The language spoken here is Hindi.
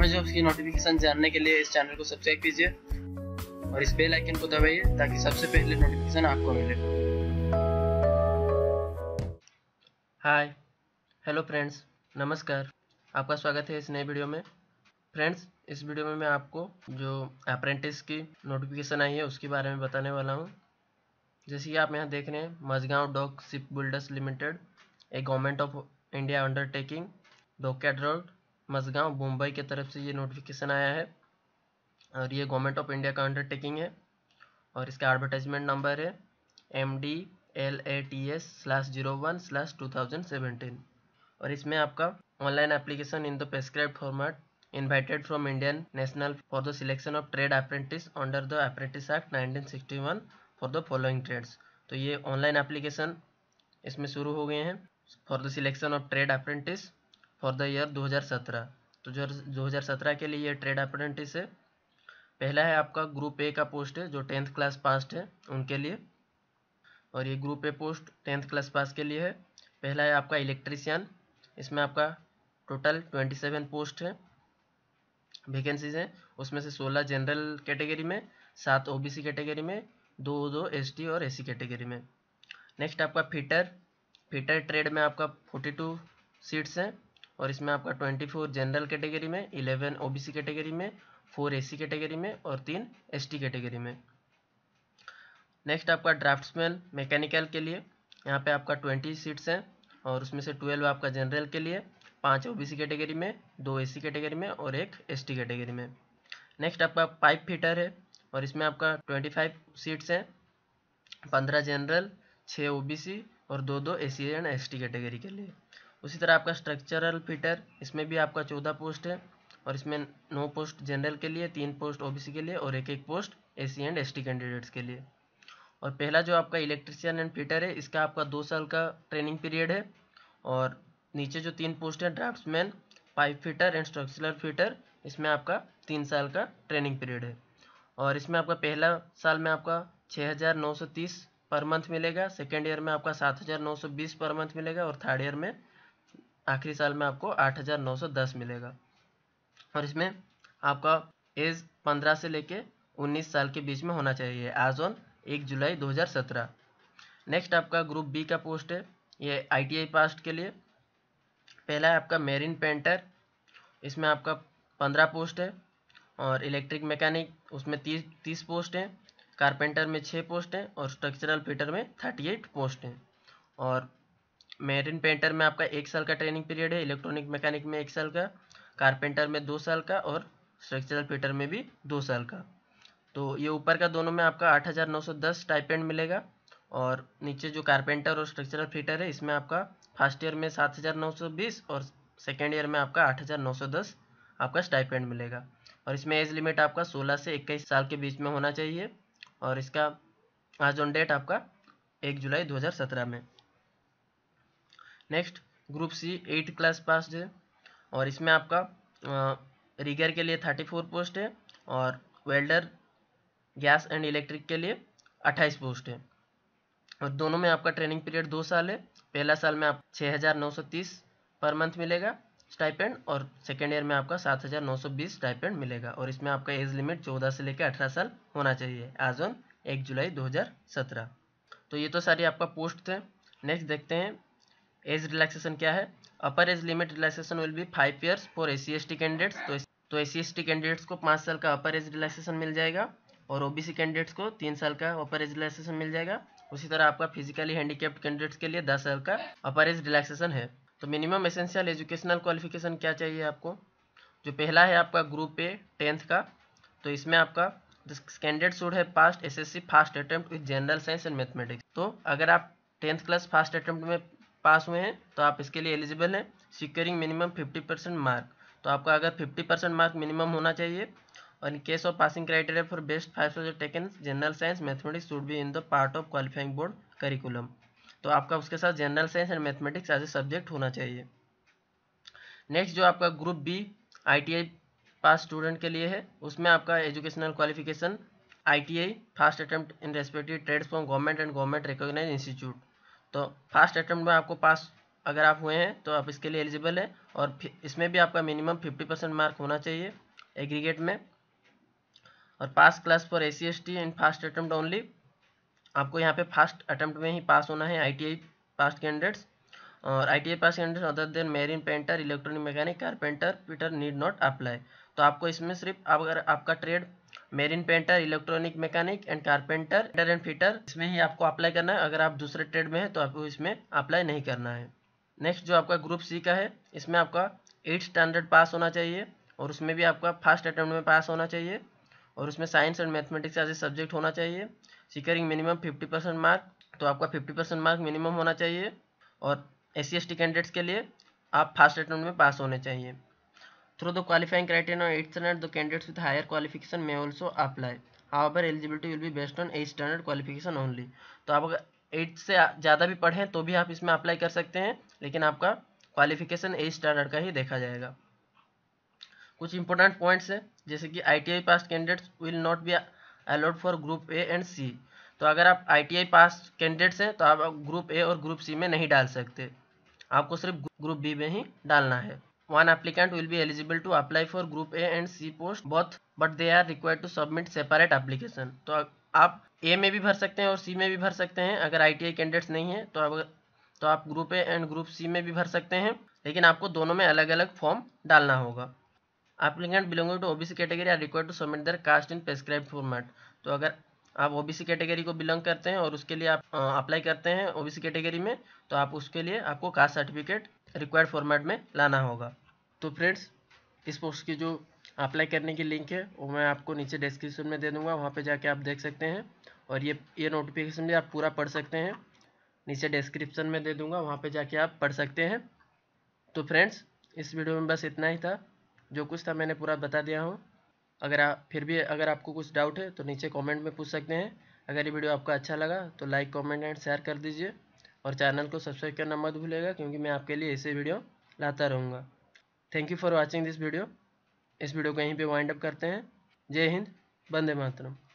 वीडियो में उसकी नोटिफिकेशन जानने के लिए इस चैनल को सब्सक्राइब कीजिए और इस बेल आइकन को दबाइए ताकि सबसे पहले नोटिफिकेशन आपको मिले हाय हेलो फ्रेंड्स नमस्कार आपका स्वागत है इस नए वीडियो में फ्रेंड्स इस वीडियो में मैं आपको जो अप्रेंटिस की नोटिफिकेशन आई है उसके बारे में बताने वाला हूँ जैसे कि आप यहाँ देख रहे हैं Mazagon dock ship builders limited a government of India undertaking dockyard road Mazgaon Mumbai के तरफ से ये नोटिफिकेशन आया है और ये गवर्नमेंट ऑफ इंडिया का अंडरटेकिंग है और इसका एडवर्टाइजमेंट नंबर है M D L A T S slash zero one slash two thousand seventeen और इसमें आपका online application in the prescribed format Indian national for the selection of trade apprentice under the apprentice act nineteen sixty one for the following trades तो ये ऑनलाइन एप्लीकेशन इसमें शुरू हो गए हैं for the selection of trade apprentice for the year 2017 तो जो 2017 के लिए ये ट्रेड अप्रेंटिस है पहला है आपका ग्रुप ए का पोस्ट है जो टेंथ क्लास पास है उनके लिए और ये group A post tenth class pass के लिए है पहला है आपका इलेक्ट्रीशियन इसमें आपका टोटल ट्वेंटी सेवन पोस्ट है वेकेंसीज हैं उसमें से सोलह जनरल कैटेगरी में सात ओबीसी कैटेगरी में दो दो एसटी और एसी कैटेगरी में नेक्स्ट आपका फिटर फिटर ट्रेड में आपका फोर्टी टू सीट्स हैं और इसमें आपका ट्वेंटी फोर जनरल कैटेगरी में इलेवन ओबीसी कैटेगरी में फोर एसी कैटेगरी में और तीन एसटी कैटेगरी में नेक्स्ट आपका ड्राफ्ट्समैन मैकेनिकल के लिए यहाँ पे आपका ट्वेंटी सीट्स हैं और उसमें से ट्वेल्व आपका जनरल के लिए पाँच ओबीसी कैटेगरी में दो एसी कैटेगरी में और एक एसटी कैटेगरी में नेक्स्ट आपका पाइप फिटर है और इसमें आपका ट्वेंटी फाइव सीट्स हैं पंद्रह जनरल छः सी और दो दो सी एंड टी कैटेगरी के लिए उसी तरह आपका स्ट्रक्चरल फिटर इसमें भी आपका चौदह पोस्ट है और इसमें नौ पोस्ट जनरल के लिए तीन पोस्ट ओबीसी के लिए और एक एक post SC and ST candidates के लिए और पहला जो आपका इलेक्ट्रिशियन एंड फिटर है इसका आपका दो साल का ट्रेनिंग पीरियड है और नीचे जो तीन पोस्ट हैं draftsman pipe fitter and structural fitter इसमें आपका तीन साल का ट्रेनिंग पीरियड है और इसमें आपका पहला साल में आपका 6,930 पर मंथ मिलेगा सेकेंड ईयर में आपका 7,920 पर मंथ मिलेगा और थर्ड ईयर में आखिरी साल में आपको 8,910 मिलेगा और इसमें आपका एज 15 से लेके 19 साल के बीच में होना चाहिए आज ऑन एक जुलाई 2017 नेक्स्ट आपका ग्रुप बी का पोस्ट है ये आईटीआई पास्ट के लिए पहला है आपका मेरीन पेंटर इसमें आपका पंद्रह पोस्ट है और इलेक्ट्रिक मैकेनिक उसमें तीस तीस पोस्ट हैं कारपेंटर में छः पोस्ट हैं और स्ट्रक्चरल फिटर में थर्टी एट पोस्ट हैं और मेरिन पेंटर में आपका एक साल का ट्रेनिंग पीरियड है इलेक्ट्रॉनिक मैकेनिक में एक साल का कारपेंटर में दो साल का और स्ट्रक्चरल फिटर में भी दो साल का तो ये ऊपर का दोनों में आपका आठ हज़ार नौ सौ दस मिलेगा और नीचे जो कारपेंटर और स्ट्रक्चरल फिटर है इसमें आपका फर्स्ट ईयर में सात हज़ार नौ सौ बीस और सेकेंड ईयर में आपका आठ हज़ार नौ सौ दस आपका स्टाइपेंड मिलेगा और इसमें एज लिमिट आपका सोलह से इक्कीस साल के बीच में होना चाहिए और इसका आज ऑन डेट आपका एक जुलाई दो हज़ार सत्रह में next group C eight class pass है और इसमें आपका रिगर के लिए थर्टी फोर पोस्ट है और वेल्डर गैस एंड इलेक्ट्रिक के लिए अट्ठाईस पोस्ट है और दोनों में आपका ट्रेनिंग पीरियड दो साल है पहला साल में आप छः हज़ार नौ सौ तीस पर मंथ मिलेगा स्टाइपेंड और सेकेंड ईयर में आपका सात हज़ार नौ सौ बीस स्टाइपेंड मिलेगा और इसमें आपका एज लिमिट चौदह से लेकर अठारह साल होना चाहिए आज ऑन एक जुलाई दो हज़ार सत्रह तो ये तो सारी आपका पोस्ट थे नेक्स्ट देखते हैं एज रिलैक्सेशन क्या है upper age limit relaxation will be five years for S C candidates तो तो एस सी कैंडिडेट्स को पाँच साल का अपर एज रिलैक्सेशन मिल जाएगा और ओ कैंडिडेट्स को तीन साल का अपर एज रिलैक्सेशन मिल जाएगा उसी तरह आपका फिजिकली हैंडीकेप्ड कैंडिडेट्स के लिए दस साल का अपर एज रिलैक्सेशन है तो मिनिमम एसेंशियल एजुकेशनल क्वालिफिकेशन क्या चाहिए आपको जो पहला है आपका ग्रुप ए टेंथ का तो इसमें आपका कैंडिडेट शुड है passed SSC first attempt with general science and mathematics तो अगर आप टेंथ क्लास फास्ट अटेम्प्ट में पास हुए हैं तो आप इसके लिए एलिजिबल हैं securing minimum fifty percent mark तो आपका अगर फिफ्टी परसेंट मार्क मिनिमम होना चाहिए और in case of passing criteria for best five subject taken general science mathematics should be in the part of qualifying board curriculum तो आपका उसके साथ general science and mathematics as a subject होना चाहिए नेक्स्ट जो आपका group B I pass student के लिए है उसमें आपका educational qualification I T I first attempt in respective trades from government and government recognise institute तो फर्स्ट अटैम्प्ट में आपको पास अगर आप हुए हैं तो आप इसके लिए एलिजिबल है और इसमें भी आपका मिनिमम फिफ्टी परसेंट मार्क होना चाहिए एग्रीगेट में और pass class for A C S T in first attempt only आपको यहाँ पे फर्स्ट अटैम्प्ट में ही पास होना है आई टी आई पास कैंडिडेट्स और I T I pass candidates other than marine painter electronic mechanic carpenter fitter need not apply तो आपको इसमें सिर्फ आप अगर आपका trade marine painter electronic mechanic and carpenter fitter and fitter इसमें ही आपको अप्लाई करना है अगर आप दूसरे ट्रेड में हैं तो आपको इसमें अप्लाई नहीं करना है नेक्स्ट जो आपका ग्रुप सी का है इसमें आपका एट स्टैंडर्ड पास होना चाहिए और उसमें भी आपका फर्स्ट अटैम्प्ट में पास होना चाहिए और उसमें science and mathematics as a subject होना चाहिए securing minimum fifty percent mark तो आपका फिफ्टी परसेंट मार्क मिनिमम होना चाहिए और एस सी कैंडिडेट्स के लिए आप फर्स्ट अटैम्प्ट में पास होने चाहिए Through the qualifying criterion at 8 standard, the candidates with higher qualification may also apply. However, eligibility will be based on 8 standard qualification only. तो आप अगर एट से ज़्यादा भी पढ़ें तो भी आप इसमें अप्लाई कर सकते हैं लेकिन आपका क्वालिफिकेशन एट स्टैंडर्ड का ही देखा जाएगा कुछ इंपॉर्टेंट पॉइंट्स हैं जैसे कि I T I pass candidates will not be allowed for group A and C तो अगर आप आई टी आई पास कैंडिडेट्स हैं तो आप ग्रुप ए और ग्रुप सी में नहीं डाल सकते आपको सिर्फ ग्रुप बी में ही डालना है one applicant will be eligible to apply for group A and C post both but they are required to submit separate application तो आप A में भी भर सकते हैं और C में भी भर सकते हैं अगर आई कैंडिडेट्स नहीं है तो अगर तो आप group A and group C में भी भर सकते हैं लेकिन आपको दोनों में अलग अलग फॉर्म डालना होगा applicant belonging to OBC category are required to submit their caste in prescribe format तो अगर आप ओबीसी कैटेगरी को बिलोंग करते हैं और उसके लिए आप अप्लाई करते हैं ओबीसी कैटेगरी में तो आप उसके लिए आपको कास्ट सर्टिफिकेट रिक्वायर्ड फॉर्मेट में लाना होगा तो फ्रेंड्स इस पोस्ट की जो अप्लाई करने की लिंक है वो मैं आपको नीचे डिस्क्रिप्शन में दे दूंगा वहाँ पे जाके आप देख सकते हैं और ये ये नोटिफिकेशन भी आप पूरा पढ़ सकते हैं नीचे डिस्क्रिप्शन में दे दूंगा वहाँ पे जाके आप पढ़ सकते हैं तो फ्रेंड्स इस वीडियो में बस इतना ही था जो कुछ था मैंने पूरा बता दिया हूँ अगर आप फिर भी अगर आपको कुछ डाउट है तो नीचे कमेंट में पूछ सकते हैं अगर ये वीडियो आपका अच्छा लगा तो लाइक कमेंट एंड शेयर कर दीजिए और चैनल को सब्सक्राइब करना मत भूलेगा क्योंकि मैं आपके लिए ऐसे वीडियो लाता रहूँगा thank you for watching this video इस वीडियो को यहीं पर वाइंड अप करते हैं जय हिंद बंदे मातरम